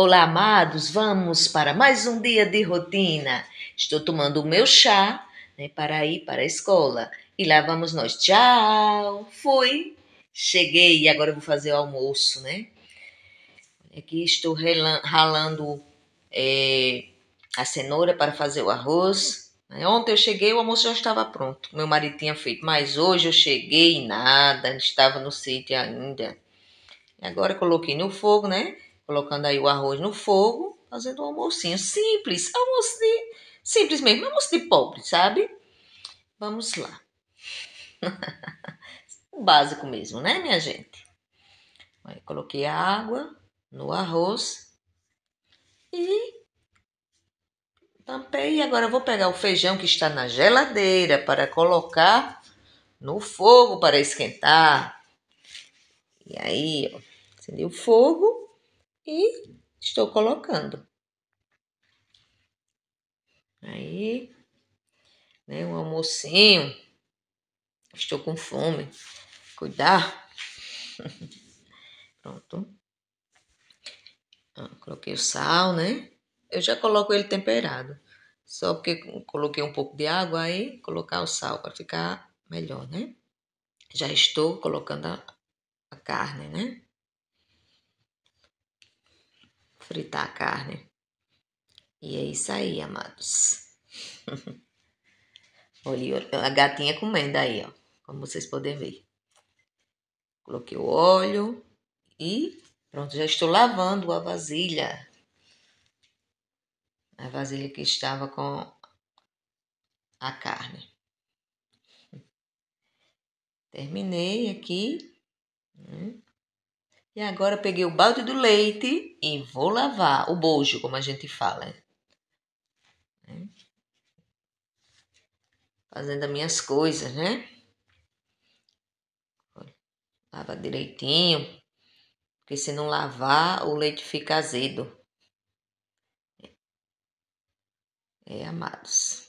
Olá, amados, vamos para mais um dia de rotina. Estou tomando o meu chá né, para ir para a escola. E lá vamos nós. Tchau, fui. Cheguei e agora vou fazer o almoço, né? Aqui estou ralando é, a cenoura para fazer o arroz. Né? Ontem eu cheguei, o almoço já estava pronto. Meu marido tinha feito, mas hoje eu cheguei e nada, estava no sítio ainda. Agora coloquei no fogo, né? colocando aí o arroz no fogo, fazendo um almocinho simples, almoço de simples mesmo, almoço de pobre, sabe? Vamos lá. o básico mesmo, né, minha gente? Aí coloquei a água no arroz e tampei. Agora vou pegar o feijão que está na geladeira para colocar no fogo para esquentar. E aí, ó, acendi o fogo e estou colocando. Aí, né, um almocinho. Estou com fome. Cuidar. Pronto. Ah, coloquei o sal, né? Eu já coloco ele temperado. Só porque coloquei um pouco de água aí, colocar o sal para ficar melhor, né? Já estou colocando a, a carne, né? fritar a carne. E é isso aí, amados. Olha a gatinha comendo aí, ó. Como vocês podem ver. Coloquei o óleo e pronto, já estou lavando a vasilha. A vasilha que estava com a carne. Terminei aqui. Né? E agora peguei o balde do leite e vou lavar o bojo, como a gente fala. Né? Fazendo as minhas coisas, né? Lava direitinho, porque se não lavar, o leite fica azedo. É, amados.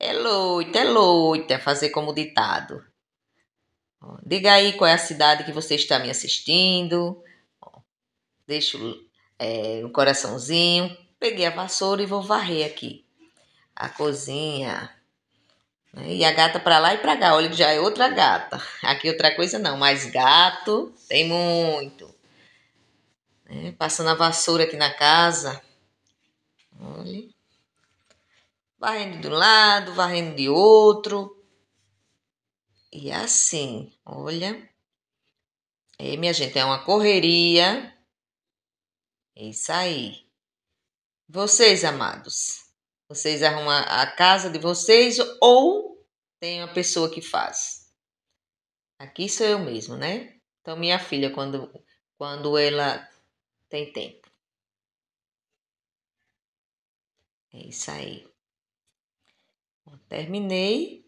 É loita, é loita fazer como ditado. Diga aí qual é a cidade que você está me assistindo. Deixo é, um coraçãozinho. Peguei a vassoura e vou varrer aqui a cozinha. E a gata para lá e para cá. Olha, já é outra gata. Aqui outra coisa não, mas gato tem muito. É, passando a vassoura aqui na casa. Olha. Varrendo de um lado, varrendo de outro. E assim, olha. E, minha gente, é uma correria. É isso aí. Vocês, amados, vocês arrumam a casa de vocês ou tem uma pessoa que faz? Aqui sou eu mesmo, né? Então, minha filha, quando, quando ela tem tempo. É isso aí. Terminei.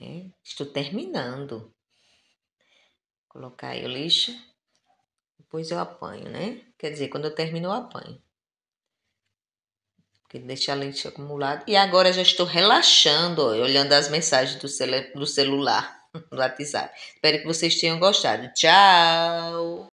Né? Estou terminando. Vou colocar aí o lixo. Depois eu apanho, né? Quer dizer, quando eu termino, eu apanho. Porque a lente acumulada. E agora já estou relaxando, ó, olhando as mensagens do, do celular, do WhatsApp. Espero que vocês tenham gostado. Tchau!